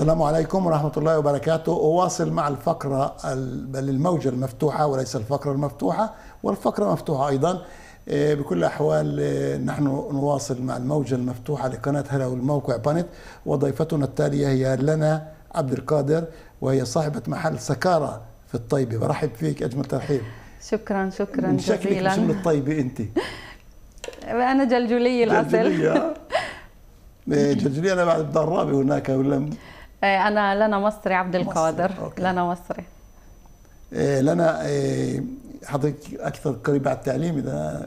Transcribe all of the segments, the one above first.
السلام عليكم ورحمة الله وبركاته أواصل مع الفقرة بل الموجة المفتوحة وليس الفقرة المفتوحة والفقرة مفتوحة أيضا آه، بكل الأحوال آه، نحن نواصل مع الموجة المفتوحة لقناة هلا والموقع بانت وضيفتنا التالية هي لنا عبد القادر وهي صاحبة محل سكارة في الطيبة برحب فيك أجمل ترحيب شكرا شكرا جزيلا شكلك مش من الطيبة أنت أنا جلجولية الأصل جلجولية آه، أنا بعد الضرابة هناك ولا آه، انا لنا مصري عبد القادر لنا مصري آه، لنا آه، حضرتك اكثر قريبه على التعليم اذا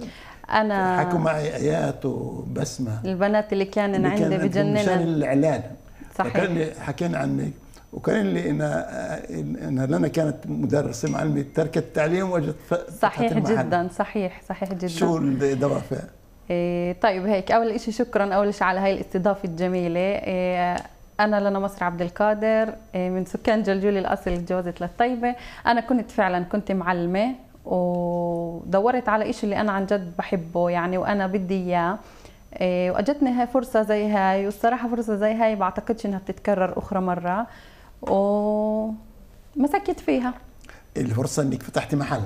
انا حكوا معي ايات وبسمه البنات اللي كان اللي عندي بجنن عشان الاعلان صحيح حكينا عنك وكان لي انا انا لنا كانت مدرسه معلمه تركت التعليم واجت صحيح جدا صحيح صحيح جدا شو الدوافع؟ إيه طيب هيك اول شيء شكرا اول شيء على هاي الاستضافه الجميله إيه أنا لنا مصر عبد القادر إيه، من سكان جلجولي الأصل جوزة للطيبة أنا كنت فعلا كنت معلمة ودورت على إشي اللي أنا عن جد بحبه يعني وأنا بدي إياه إيه، واجتني هاي فرصه زي هاي والصراحه فرصه زي هاي بعتقدش انها بتتكرر اخرى مره ومسكت فيها الفرصه انك فتحتي محل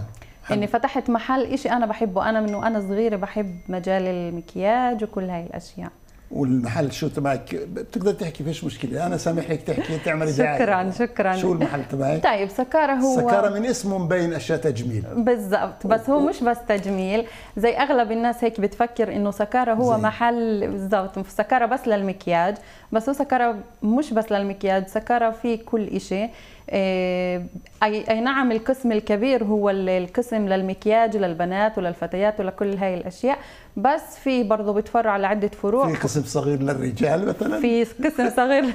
اني فتحت محل إشي انا بحبه انا من وانا صغيره بحب مجال المكياج وكل هاي الاشياء والمحل شو تبعك بتقدر تحكي فيش مشكله انا سامح لك تحكي تعمل دعايه شكرا شكرا شو المحل تبعك طيب سكاره هو سكاره من اسمه مبين اشياء تجميل بالضبط بس هو مش بس تجميل زي اغلب الناس هيك بتفكر انه سكاره هو زي. محل بالضبط سكاره بس للمكياج بس هو سكاره مش بس للمكياج سكاره في كل شيء آه، اي نعم القسم الكبير هو القسم للمكياج للبنات وللفتيات ولكل هاي الاشياء بس في برضه بتفرع لعده فروع في قسم صغير للرجال مثلا في قسم صغير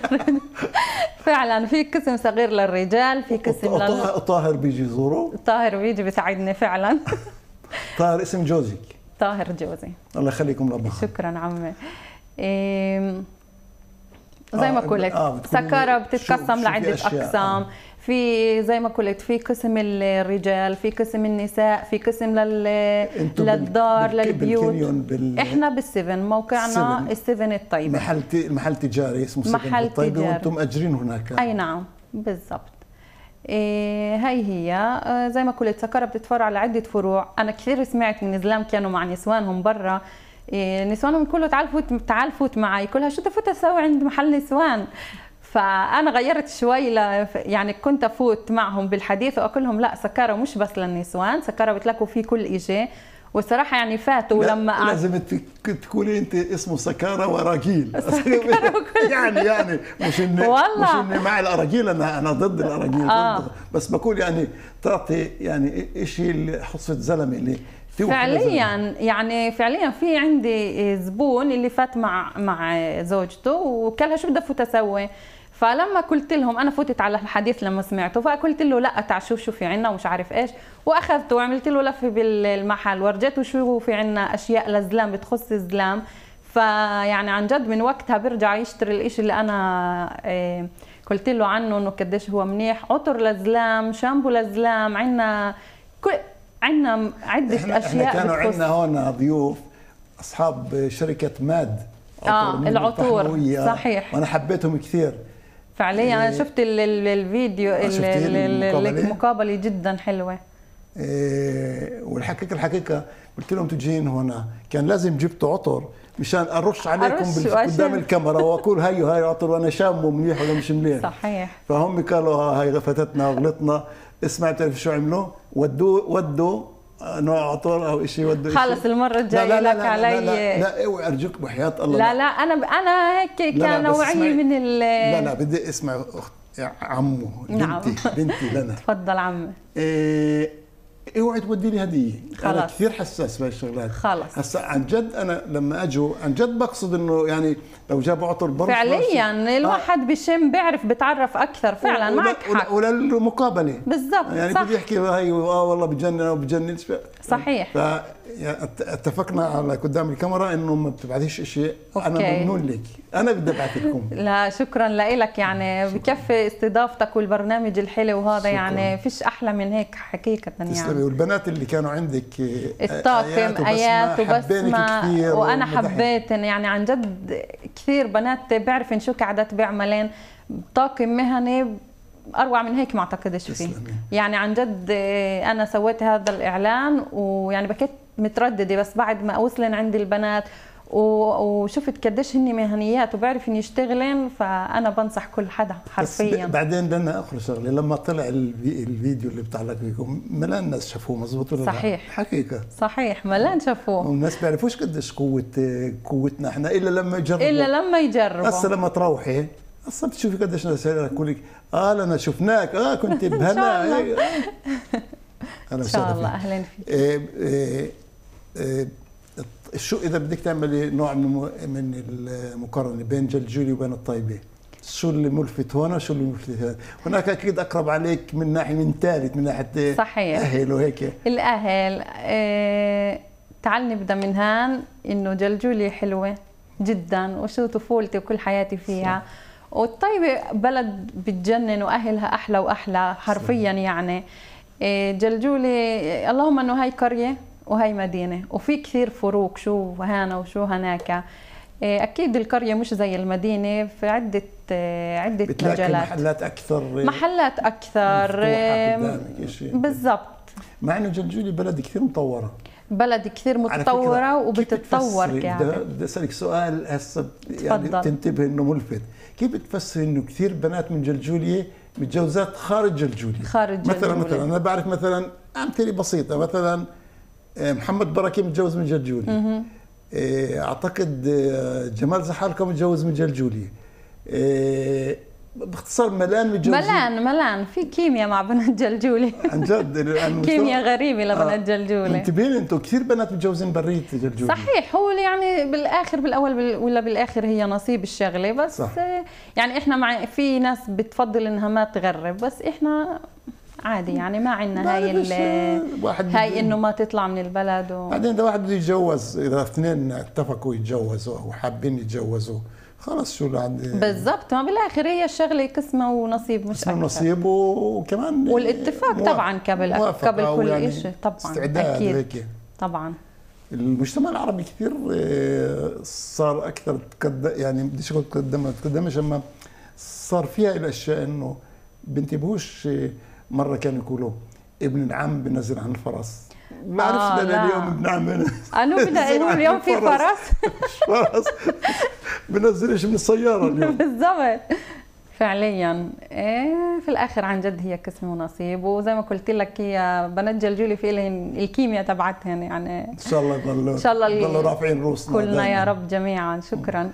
فعلا في قسم صغير للرجال في قسم طاهر بيجي زوره طاهر بيجي بيساعدني فعلا طاهر اسم جوزك طاهر جوزي الله يخليكم لبعض شكرا عمي إيه، زي ما آه، قلت آه سكره بتتقسم لعده اقسام في زي ما قلت في قسم الرجال في قسم النساء في قسم لل... للدار بال... للبيوت بال... احنا بالسيفن موقعنا السيفن الطيبه محل ت... محل تجاري اسمه السفن الطيبه وانتم اجرين هناك اي نعم بالضبط إيه هاي هي آه، زي ما قلت سكرة بتتفرع لعدة فروع أنا كثير سمعت من زلام كانوا مع نسوانهم برا إيه، نسوانهم كله تعال فوت تعال فوت معي كلها شو تفوت اسوي عند محل نسوان فانا غيرت شوي ل... يعني كنت افوت معهم بالحديث واقول لهم لا سكاره مش بس للنسوان سكاره بتلاقوا فيه كل إجي وصراحة يعني فاتوا لا لما لازم تقولي انت اسمه سكاره وراجيل يعني يعني مش اني والله. مش اني مع الاراجيل انا انا ضد الاراجيل آه. ضد بس بقول يعني تعطي يعني شيء حصه زلمه اللي فعليا يعني فعليا في عندي زبون اللي فات مع مع زوجته وكلها شو بدها فوت اسوي فلما قلت لهم انا فتت على الحديث لما سمعته فقلت له لا تعال شوف شو في عندنا ومش عارف ايش واخذته وعملت له لفه بالمحل ورجيته شو في عندنا اشياء لزلام بتخص الزلام فيعني عن جد من وقتها بيرجع يشتري الاشي اللي انا إيه، قلت له عنه انه قديش هو منيح عطر لزلام شامبو لزلام عندنا كل عندنا عده إحنا اشياء احنا كانوا عندنا هون ضيوف اصحاب شركه ماد اه العطور صحيح وانا حبيتهم كثير فعليا إيه انا شفت الفيديو آه، المقابله جدا حلوه إيه والحقيقه الحقيقه قلت لهم تجين هنا كان لازم جبت عطر مشان ارش عليكم قدام الكاميرا واقول هاي وهاي عطر وانا شامه منيح ولا مش منيح صحيح فهم قالوا آه، هاي غفتتنا وغلطنا اسمع بتعرف شو عملوا ودوا ودوا آه، نوع عطور او شيء ودوا خلص المره الجايه لك علي لا لا, لا اوعي ارجوك بحياه الله لا لا انا انا هيك كان نوعي من ال لا لا بدي اسمع اخت عمه بنتي نعم. بنتي لنا تفضل عمي إيه اوعي تودي لي هديه خلاص. انا كثير حساس بهي الشغلات خلص هسا عن جد انا لما اجوا عن جد بقصد انه يعني لو جابوا عطر برش فعليا برش. يعني آه. الواحد آه. بشم بيعرف بتعرف اكثر فعلا ولا معك حق وللمقابله بالضبط يعني بده يحكي هي اه والله بتجنن او بتجنن صحيح يعني اتفقنا على قدام الكاميرا انه ما بتبعثيش شيء انا ممنون لك انا بدي ابعث لكم لا شكرا لك يعني بكفي استضافتك والبرنامج الحلو وهذا يعني فيش احلى من هيك حقيقه يعني تسلمي والبنات اللي كانوا عندك آه، الطاقم ايات وبسمه وانا حبيتن يعني عن جد كثير بنات بعرفن شو قعدت بعملين طاقم مهني اروع من هيك ما اعتقدش فيه يعني عن جد آه، انا سويت هذا الاعلان ويعني بكيت متردده بس بعد ما وصلن عندي البنات وشفت قديش هن مهنيات وبعرفن يشتغلن فانا بنصح كل حدا حرفيا بس بعدين بدنا اخر شغله لما طلع الفيديو اللي بتعلق بكم ملان ناس شافوه مزبوط ولا صحيح لا. حقيقه صحيح ملان شافوه والناس بيعرفوش قديش قوه قوتنا احنا الا لما يجربوا الا لما يجربوا هسه لما تروحي اصلا بتشوفي قديش ناس يقول لك اه انا شفناك اه كنت بهنا ان شاء الله اهلا فيك إيه إيه إيه شو اذا بدك تعملي نوع من من المقارنه بين جلجولي وبين الطيبه شو اللي ملفت هون وشو اللي ملفت هنا هناك اكيد اقرب عليك من ناحيه من ثالث من ناحيه صحيح اهل وهيك الاهل إيه تعال نبدا من هان انه جلجولي حلوه جدا وشو طفولتي وكل حياتي فيها صح. والطيبه بلد بتجنن واهلها احلى واحلى حرفيا صح. يعني إيه جلجولي اللهم انه هاي قريه وهي مدينه وفي كثير فروق شو هنا وشو هناك إيه، اكيد القريه مش زي المدينه في عده إيه، عده مجالات إيه، محلات اكثر محلات اكثر بالضبط مع انه جلجولي بلد كثير مطوره بلد كثير متطوره وبتتطور يعني بدي اسالك سؤال هسه يعني بتنتبه انه ملفت كيف بتفسر انه كثير بنات من جلجوليه متجوزات خارج جلجوليه خارج جلجولية. مثلا مثلا انا بعرف مثلا امثله بسيطه مثلا إيه، محمد بركي متجوز من جلجولي إيه، اعتقد آه، جمال زحالكم متجوز من جلجولي إيه، باختصار ملان متجوز ملان ملان في كيمياء مع بنات جلجولي عن جد كيمياء غريبه لبنات آه. جلجولي انتبهين انتم كثير بنات متجوزين بريه جلجولي صحيح هو يعني بالاخر بالاول ولا بالاخر هي نصيب الشغله بس صح. آه، يعني احنا مع في ناس بتفضل انها ما تغرب بس احنا عادي يعني ما عندنا هاي واحد هاي انه ما تطلع من البلد و... بعدين اذا واحد بده يتجوز اذا اثنين اتفقوا يتجوزوا او حابين يتجوزوا خلص شو اللي بالضبط ما بالاخر هي الشغله قسمه ونصيب مش اكثر نصيب وكمان والاتفاق طبعا قبل قبل كل يعني شيء طبعا استعداد اكيد هيك. طبعا المجتمع العربي كثير آه، صار اكثر تقدم يعني بديش اقول تقدم تقدمش اما صار فيها الاشياء انه بنتبهوش آه، مره كانوا يقولوا ابن العم بنزل عن الفرس ما آه، عرفت انا اليوم ابن عم انا اليوم في فرس فرس بنزلش من السياره اليوم بالضبط فعليا إيه في الاخر عن جد هي قسم ونصيب وزي ما قلت لك هي بنات جلجولي في لهن الكيمياء تبعتهن يعني ان شاء الله يضلوا ان شاء الله يضلوا رافعين روسنا كلنا يا رب جميعا شكرا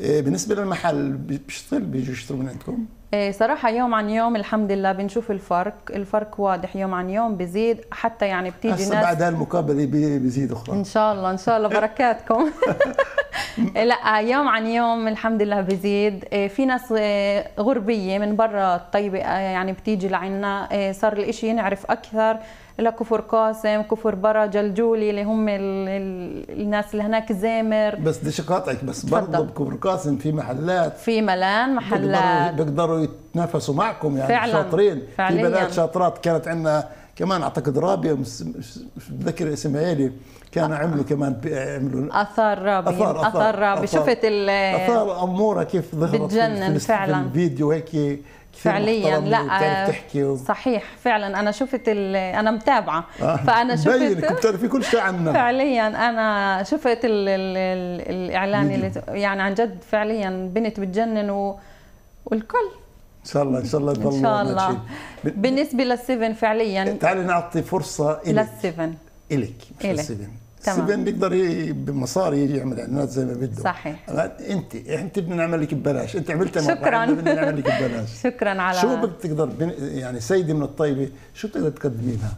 إيه بالنسبه للمحل بيشتغل طيب بيجوا يشتروا من عندكم؟ إيه، صراحة يوم عن يوم الحمد لله بنشوف الفرق الفرق واضح يوم عن يوم بزيد حتى يعني بتيجي ناس بعد هالمقابلة بزيد أخرى إن شاء الله إن شاء الله بركاتكم لا يوم عن يوم الحمد لله بزيد إيه، في ناس إيه، غربية من برا الطيبة يعني بتيجي لعنا صار الإشي نعرف أكثر لكفر قاسم كفر برا جلجولي اللي هم ال... ال... الناس اللي هناك زامر بس بديش اقاطعك بس برضه بكفر قاسم في محلات في ملان محلات بيقدروا يتنافسوا معكم يعني فعلا شاطرين فعليا. في بنات شاطرات كانت عندنا كمان اعتقد رابيه مش متذكر اسمها لي كان عملوا كمان عملوا اثار رابي اثار اثار, أثار رابي شفت ال اثار اموره كيف ظهرت بتجنن فعلا في الفيديو هيك فعليا لا تحكي و... صحيح فعلا انا شفت ال... انا متابعه آه. فانا شفت بينك بتعرفي كل شيء عنا فعليا انا شفت ال... ال... ال... الاعلان اللي يعني عن جد فعليا بنت بتجنن و... والكل ان شاء الله ان شاء الله ان شاء الله بالنسبه للسيفن فعليا تعالي نعطي فرصه لك للسيفن الك مش للسيفن السيفان بيقدر بمصاري يعمل اعلانات زي ما بده صحيح انت انت بدنا نعمل لك ببلاش انت عملتها شكرا بدنا نعمل لك ببلاش شكرا على شو بتقدر يعني سيده من الطيبه شو بتقدر تقدمي لها؟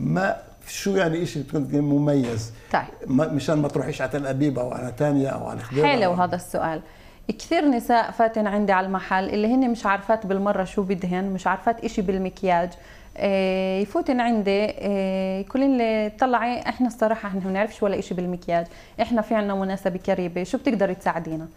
ما شو يعني شيء بتكون مميز طيب مشان ما تروحيش على تل ابيب او على تانية او على خديجه حلو هذا السؤال كثير نساء فاتن عندي على المحل اللي هن مش عارفات بالمره شو بدهن مش عارفات شيء بالمكياج آه، يفوتن عندي آه، كل اللي طلعي احنا الصراحه احنا ما بنعرفش ولا شيء بالمكياج احنا في عنا مناسبه قريبه شو بتقدري تساعدينا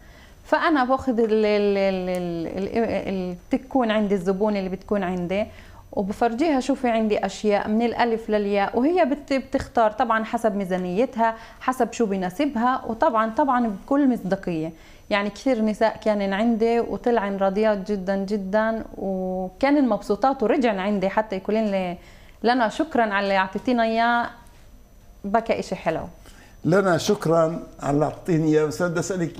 فانا باخذ اللي بتكون عندي الزبون اللي بتكون عندي وبفرجيها شوفي عندي اشياء من الالف للياء وهي بتختار طبعا حسب ميزانيتها حسب شو بناسبها وطبعا طبعا بكل مصداقيه يعني كثير نساء كانن عندي وطلعن راضيات جدا جدا وكانن مبسوطات ورجعن عندي حتى يقولين لي لنا شكرا على اللي اعطيتينا اياه بكى شيء حلو لنا شكرا على اللي اعطيتيني اياه بس بدي اسالك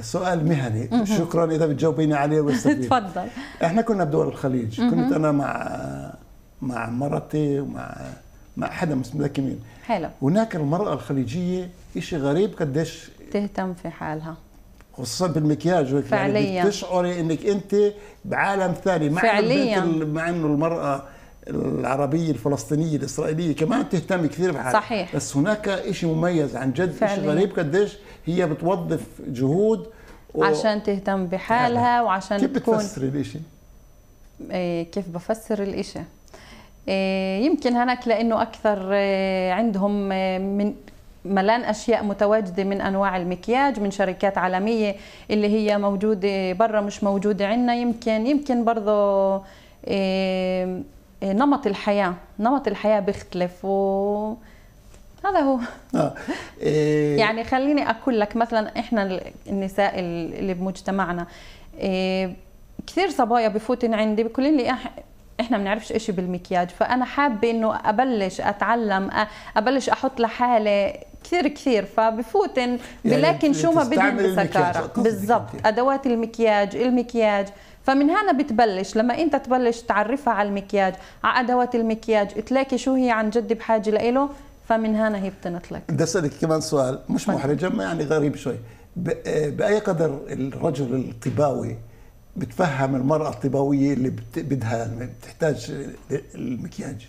سؤال مهني شكرا اذا بتجاوبيني عليه واستفيد تفضل احنا كنا بدول الخليج كنت انا مع مع مرتي ومع مع حدا مش متذكر حلو هناك المراه الخليجيه شيء غريب قديش تهتم في حالها خصوصا بالمكياج يعني فعليا يعني بتشعري انك انت بعالم ثاني مع فعليا مع انه المراه العربيه الفلسطينيه الاسرائيليه كمان تهتم كثير بحالها صحيح بس هناك شيء مميز عن جد شيء غريب قديش هي بتوظف جهود و... عشان تهتم بحالها يعني. وعشان كيف بتفسري تكون... الشيء؟ إيه كيف بفسر الإشي إيه يمكن هناك لأنه أكثر إيه عندهم إيه، من ملان اشياء متواجده من انواع المكياج من شركات عالميه اللي هي موجوده برا مش موجوده عندنا يمكن يمكن برضه إيه، إيه، نمط الحياه نمط الحياه بيختلف و هذا هو آه. إيه. يعني خليني اقول لك مثلا احنا النساء اللي بمجتمعنا إيه، كثير صبايا بفوتن عندي بيقولوا لي أح... احنا ما بنعرفش شيء بالمكياج فانا حابه انه ابلش اتعلم ابلش احط لحالي كثير كثير فبفوتن يعني لكن يعني شو ما بدهم بسكاره بالضبط ادوات المكياج المكياج فمن هنا بتبلش لما انت تبلش تعرفها على المكياج على ادوات المكياج تلاقي شو هي عن جد بحاجه لإله فمن هنا هي بتنطلق بدي اسالك كمان سؤال مش محرج يعني غريب شوي آه، باي قدر الرجل الطباوي بتفهم المرأة الطباوية اللي بدها بتحتاج المكياج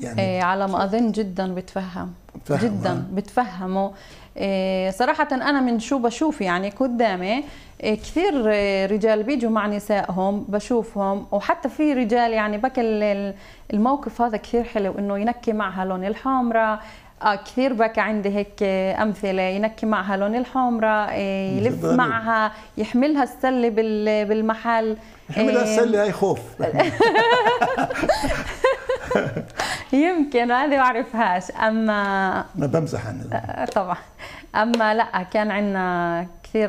يعني إيه على ما اظن جدا بتفهم جدا بتفهمه إيه صراحة أنا من شو بشوف يعني قدامي إيه كثير إيه، رجال بيجوا مع نسائهم بشوفهم وحتى في رجال يعني بكل الموقف هذا كثير حلو إنه ينكي معها لون الحمراء آه كثير بكى عندي هيك إيه، أمثلة ينكي معها لون الحمراء إيه يلف معها يحملها السلة بالمحل يحملها إيه. السلة هاي خوف يمكن هذه ما اعرفهاش اما ما بمزح انا آه، طبعا اما لا كان عندنا كثير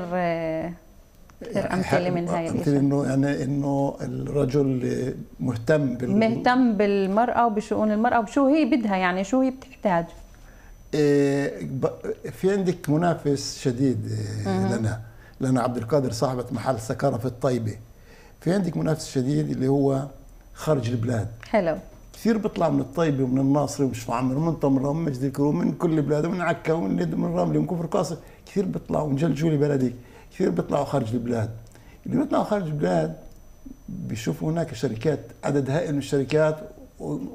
كثير يعني امثله من هاي الاشياء انه يعني انه الرجل مهتم بال... مهتم بالمراه وبشؤون المراه وبشو هي بدها يعني شو هي بتحتاج إيه، في عندك منافس شديد إيه، لنا لنا عبد القادر صاحبة محل سكارة في الطيبة في عندك منافس شديد اللي هو خارج البلاد حلو كثير بيطلع من الطيبه ومن الناصره ومش فعمر من طمره ومن مجد الكروم من كل بلاده من عكا ومن ند ومن رمله ومن كفر قاصر كثير بيطلعوا من جلجولي كثير بيطلعوا خارج البلاد اللي بيطلعوا خارج البلاد بيشوفوا هناك شركات عدد هائل من الشركات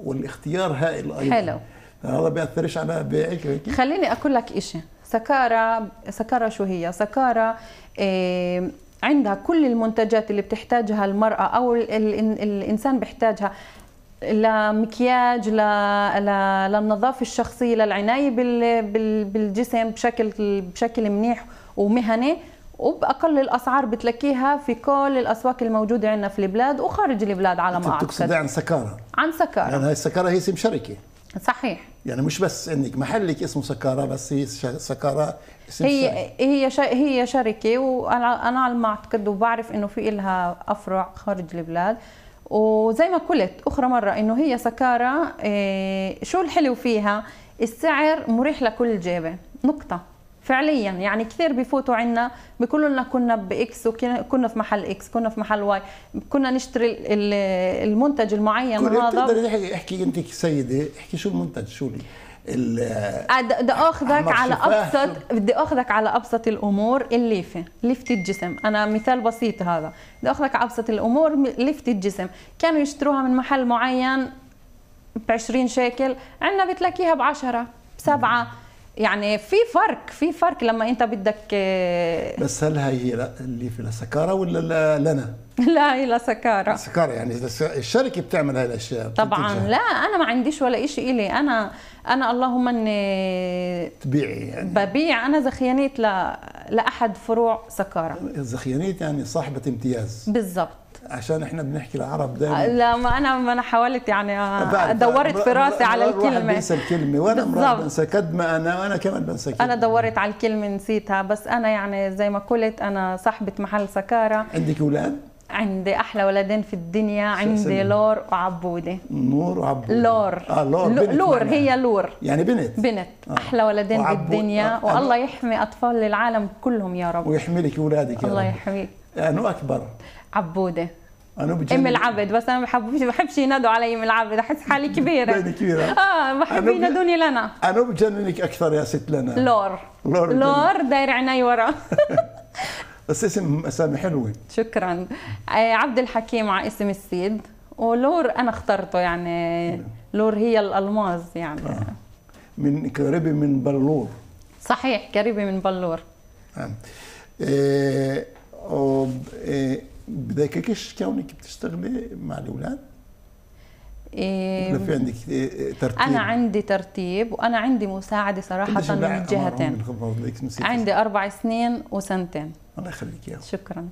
والاختيار هائل ايضا حلو هذا بيأثرش على بيعك خليني اقول لك شيء سكارا سكارا شو هي؟ سكارا إيه عندها كل المنتجات اللي بتحتاجها المرأة أو الإنسان بيحتاجها لمكياج للنظافه الشخصيه للعنايه بالجسم بشكل بشكل منيح ومهني وباقل الاسعار بتلاقيها في كل الاسواق الموجوده عندنا في البلاد وخارج البلاد على ما اعتقد تقصد عن سكاره عن سكاره يعني هاي السكاره هي اسم شركه صحيح يعني مش بس انك محلك اسمه سكاره بس هي سكاره اسم هي هي هي شركه وانا على ما اعتقد وبعرف انه في لها افرع خارج البلاد وزي ما قلت اخرى مره انه هي سكاره إيه، شو الحلو فيها السعر مريح لكل جيبه نقطه فعليا يعني كثير بفوتوا عنا بيقولوا لنا كنا باكس وكنا في محل اكس كنا في محل واي كنا نشتري المنتج المعين هذا بتقدري احكي انت سيده احكي شو المنتج شو لي ال بدي آه، اخذك على ابسط بدي اخذك على ابسط الامور الليفه لفه الجسم انا مثال بسيط هذا بدي اخذك على ابسط الامور لفه الجسم كانوا يشتروها من محل معين ب 20 شيكل عندنا بتلاقيها ب 10 ب 7 يعني في فرق في فرق لما انت بدك آه، بس هل هي اللي في السكاره ولا لنا؟ لا هي لسكاره سكاره يعني الشركه بتعمل هاي الاشياء طبعا لا انا ما عنديش ولا شيء الي انا انا اللهم اني تبيعي يعني ببيع انا زخيانيت لاحد فروع سكاره زخيانيت يعني صاحبه امتياز بالضبط عشان احنا بنحكي العرب دايما آه، لا ما انا ما انا حاولت يعني آه، دورت في راسي على الكلمه بنسى الكلمه وانا بنسى قد ما انا وانا كمان بنسى كلمة. انا دورت على الكلمه نسيتها بس انا يعني زي ما قلت انا صاحبه محل سكاره عندك اولاد؟ عندي احلى ولدين في الدنيا عندي لور وعبوده نور وعبوده لور اه لور بنت لور معناها. هي لور يعني بنت بنت آه. احلى ولدين في الدنيا آه. والله يحمي اطفال العالم كلهم يا رب ويحمي لك اولادك الله يحميك انه اكبر عبوده انا بجد ام العبد بس انا ما بحبش بحبش ينادوا علي ام العبد احس حالي كبيره بيني كبيره اه بحب ينادوني لنا انا بجننك اكثر يا ست لنا لور لور لور داير عيني ورا بس اسم اسامي حلوه شكرا آه، عبد الحكيم على اسم السيد ولور انا اخترته يعني نعم. لور هي الالماز يعني آه. من قريبه من بلور صحيح قريبه من بلور نعم آه. آه. كوني كونك بتشتغلي مع الاولاد إيه في عندك ترتيب انا عندي ترتيب وانا عندي مساعده صراحه من الجهتين عندي اربع سنين وسنتين الله يخليك يا شكرا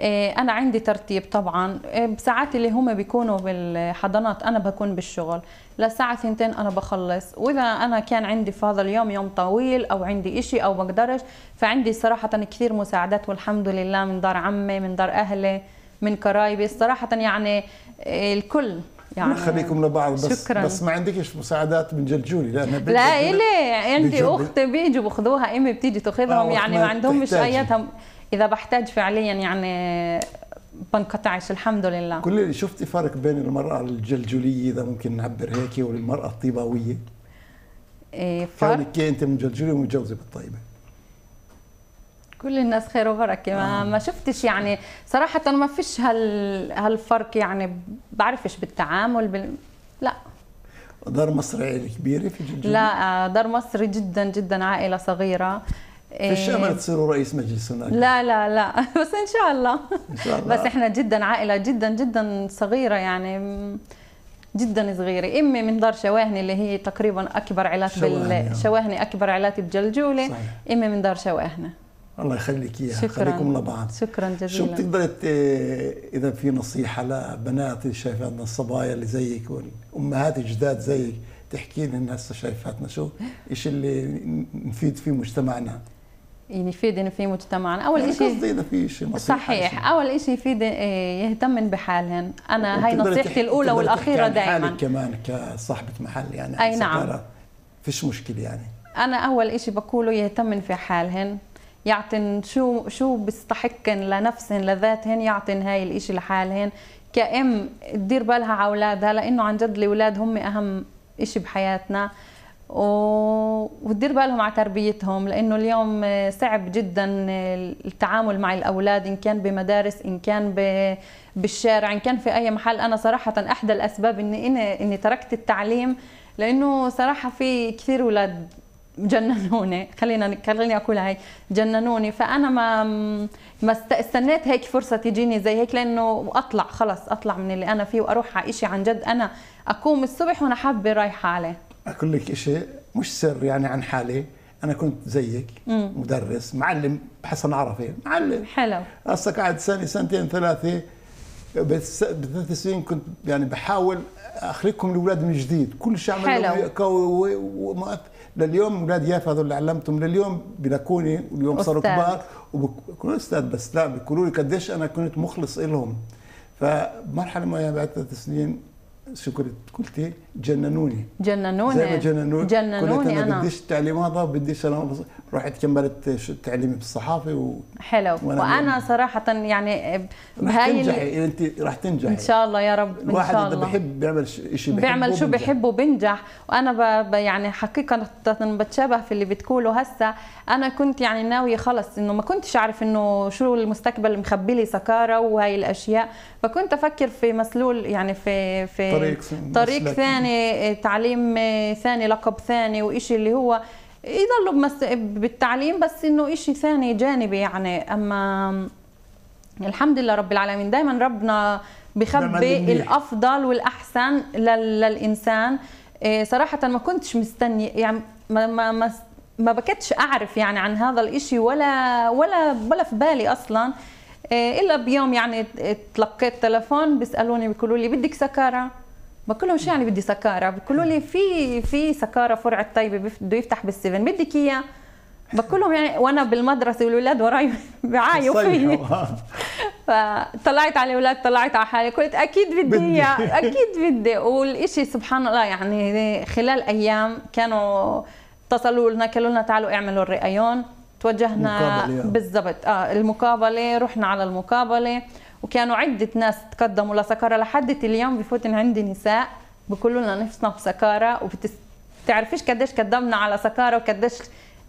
إيه، انا عندي ترتيب طبعا بساعات إيه، اللي هم بيكونوا بالحضانات انا بكون بالشغل لساعة ثنتين انا بخلص واذا انا كان عندي في هذا اليوم يوم طويل او عندي اشي او بقدرش فعندي صراحة كثير مساعدات والحمد لله من دار عمي من دار اهلي من قرايبي الصراحة يعني الكل يعني خليكم لبعض بس شكرا. بس ما عندكش مساعدات من جلجولي لان لا الي عندي اختي بيجوا بياخذوها امي بتيجي تاخذهم آه، يعني ما عندهم مش اياتها اذا بحتاج فعليا يعني بنقطعش الحمد لله كل اللي شفتي فرق بين المراه الجلجليه اذا ممكن نعبر هيك والمراه الطيباويه إيه فرق كانك انت من جلجلي ومتجوزه بالطيبه كل الناس خير وبركه ما, آه. ما شفتش يعني صراحه ما فيش هال هالفرق يعني بعرفش بالتعامل بال... لا دار مصر عائله كبيره في جلجلي لا آه، دار مصر جدا جدا عائله صغيره فش امل إيه. تصيروا رئيس مجلس هناك لا لا لا بس ان شاء الله ان شاء الله بس احنا جدا عائله جدا جدا صغيره يعني جدا صغيرة امي من دار شواهني اللي هي تقريبا اكبر علاقة بال شواهني آه. اكبر علاقة بجلجولة صحيح. امي من دار شواهني الله يخليك اياها خليكم لبعض شكرا جزيلا شو بتقدر اذا في نصيحة لبنات شايفاتنا الصبايا اللي زيك والامهات الجداد زيك تحكي لنا هسه شايفاتنا شو ايش اللي نفيد فيه مجتمعنا يعني يفيدن في مجتمعنا اول يعني شيء قصدي اذا في شيء صحيح اول شيء يفيد إيه، يهتمن بحالهن انا هاي نصيحتي الاولى والاخيره دائما كمان كصاحبه محل يعني اي نعم فيش مشكله يعني انا اول شيء بقوله يهتمن في حالهن يعطن شو شو بيستحقن لنفسهن لذاتهن يعطن هاي الإشي لحالهن كأم تدير بالها على أولادها لأنه عن جد الأولاد هم أهم إشي بحياتنا وتدير بالهم على تربيتهم لانه اليوم صعب جدا التعامل مع الاولاد ان كان بمدارس ان كان بالشارع ان كان في اي محل انا صراحه احدى الاسباب اني اني تركت التعليم لانه صراحه في كثير اولاد جننوني خلينا خليني اقول هاي جننوني فانا ما ما استنيت هيك فرصه تجيني زي هيك لانه اطلع خلص اطلع من اللي انا فيه واروح على شيء عن جد انا اقوم الصبح وانا حابه رايحه عليه اقول لك شيء مش سر يعني عن حالي انا كنت زيك مم. مدرس معلم بحسن عرفي معلم حلو هسه قاعد سنه سنتين ثلاثه بثلاث سنين كنت يعني بحاول اخرجكم الاولاد من جديد كل شيء عملوا قوي ومؤثر لليوم اولاد يافا هذول اللي علمتهم لليوم بلاكوني واليوم صاروا كبار وبكون استاذ بس لا بيقولوا لي قديش انا كنت مخلص لهم فمرحله ما بعد ثلاث سنين شو قلت؟ كنت قلتي جننوني جننوني زي ما جننوني جننوني انا بديش التعليم هذا بديش انا رحت كملت تعليمي بالصحافه و... حلو وأنا, وانا صراحه يعني بهاي تنجحي انت رح تنجحي ان شاء الله يا رب ان الواحد شاء الله بحب بيعمل شيء بحبه بيعمل شو بحبه وبنجح وانا ب... يعني حقيقه بتشابه في اللي بتقوله هسه انا كنت يعني ناويه خلص انه ما كنتش اعرف انه شو المستقبل مخبي لي سكاره وهي الاشياء فكنت افكر في مسلول يعني في في طريق, طريق ثاني تعليم ثاني لقب ثاني وإشي اللي هو يضلوا بمس... بالتعليم بس انه شيء ثاني جانبي يعني اما الحمد لله رب العالمين دائما ربنا بخبي الافضل والاحسن للانسان إيه، صراحه ما كنتش مستني يعني ما ما ما, ما بكتش اعرف يعني عن هذا الإشي ولا ولا ولا في بالي اصلا إيه، الا بيوم يعني تلقيت تلفون بيسالوني بيقولوا لي بدك سكاره بقول لهم شو يعني بدي سكاره بيقولوا لي في في سكاره فرع الطيبه بده يفتح بال7 بدك اياه بقول لهم يعني وانا بالمدرسه والولاد وراي بعايوا فيي فطلعت على الاولاد طلعت على حالي قلت اكيد بدي اياه اكيد بدي والشيء سبحان الله يعني خلال ايام كانوا اتصلوا لنا قالوا لنا تعالوا اعملوا الرئيون توجهنا بالضبط اه المقابله رحنا على المقابله وكانوا عدة ناس تقدموا لسكارة لحد اليوم بفوتن عندي نساء بقولوا لنا نفسنا بسكارة وبتعرفيش قديش قدمنا على سكارة وقديش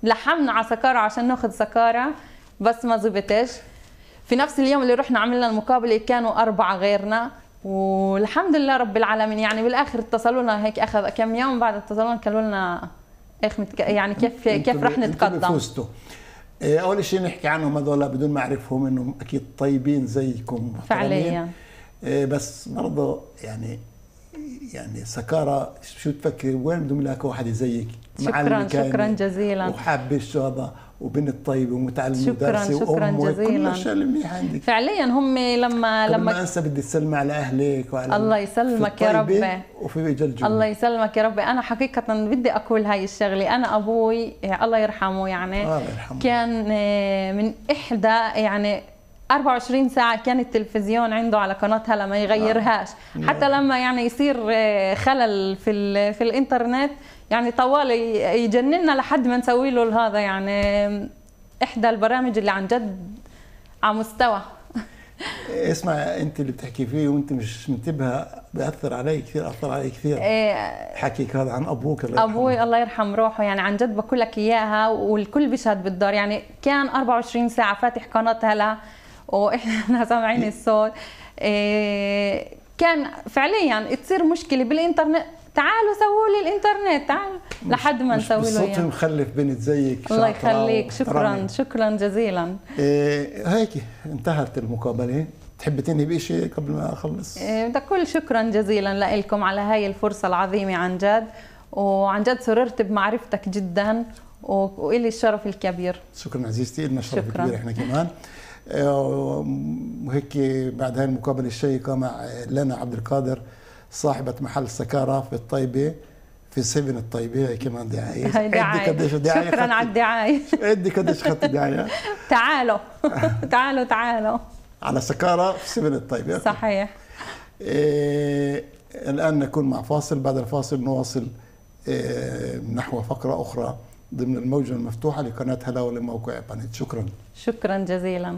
لحمنا على سكارة عشان ناخذ سكارة بس ما زبطش في نفس اليوم اللي رحنا عملنا المقابلة كانوا أربعة غيرنا والحمد لله رب العالمين يعني بالآخر اتصلوا لنا هيك أخذ كم يوم بعد اتصلوا لنا قالوا لنا اخ يعني كيف كيف رح نتقدم فزتوا إيه، اول شيء نحكي عنهم هذول بدون ما اعرفهم انهم اكيد طيبين زيكم فعليا إيه، بس برضه يعني يعني سكارى شو تفكر وين بدهم يلاقوا واحد زيك شكرا شكرا جزيلا وحابب الشهداء وبنت طيبه ومتعلمه درس وام وكل شيء منيح عندك فعليا هم لما لما ما انسى بدي تسلمي على اهلك وعلى الله يسلمك يا ربي وفي جلجوم الله يسلمك يا ربي انا حقيقه بدي اقول هاي الشغله انا ابوي الله يرحمه يعني الله يرحمه كان آه، من احدى يعني 24 ساعة كان التلفزيون عنده على قناتها لما يغيرهاش نعم. نعم. حتى لما يعني يصير آه، خلل في في الانترنت يعني طوال يجننا لحد ما نسوي له هذا يعني احدى البرامج اللي عن جد على مستوى اسمع انت اللي بتحكي فيه وانت مش منتبهه بأثر علي كثير أثر علي كثير إيه حكيك هذا عن أبوك الله يرحمه أبوي الله يرحم روحه يعني عن جد بقول لك إياها والكل بيشهد بالدار يعني كان 24 ساعة فاتح قناتها لها واحنا سامعين الصوت آه، كان فعليا تصير مشكله بالانترنت تعالوا سووا لي الانترنت تعالوا لحد ما نسوي له صوت يعني. مخلف بنت زيك الله يخليك شكرا شكرا جزيلا إيه هيك انتهت المقابله تحب تنهي بشيء قبل ما اخلص آه، بدك كل شكرا جزيلا لكم على هاي الفرصه العظيمه عن جد وعن جد سررت بمعرفتك جدا والي الشرف الكبير شكرا عزيزتي لنا شرف كبير احنا كمان وهيك آه، بعد هاي المقابلة الشيقة مع لنا عبد القادر صاحبة محل سكارة في الطيبة في سيفن الطيبة هي كمان دعاية هاي دعاية قديش شكرا على الدعاية ادي قديش خدت دعاية تعالوا تعالوا تعالوا على سكارة في سيفن الطيبة صحيح إيه الآن نكون مع فاصل بعد الفاصل نواصل إيه نحو فقرة أخرى ضمن الموجة المفتوحة لقناة هلا ولموقع بانيت شكرا شكرا جزيلا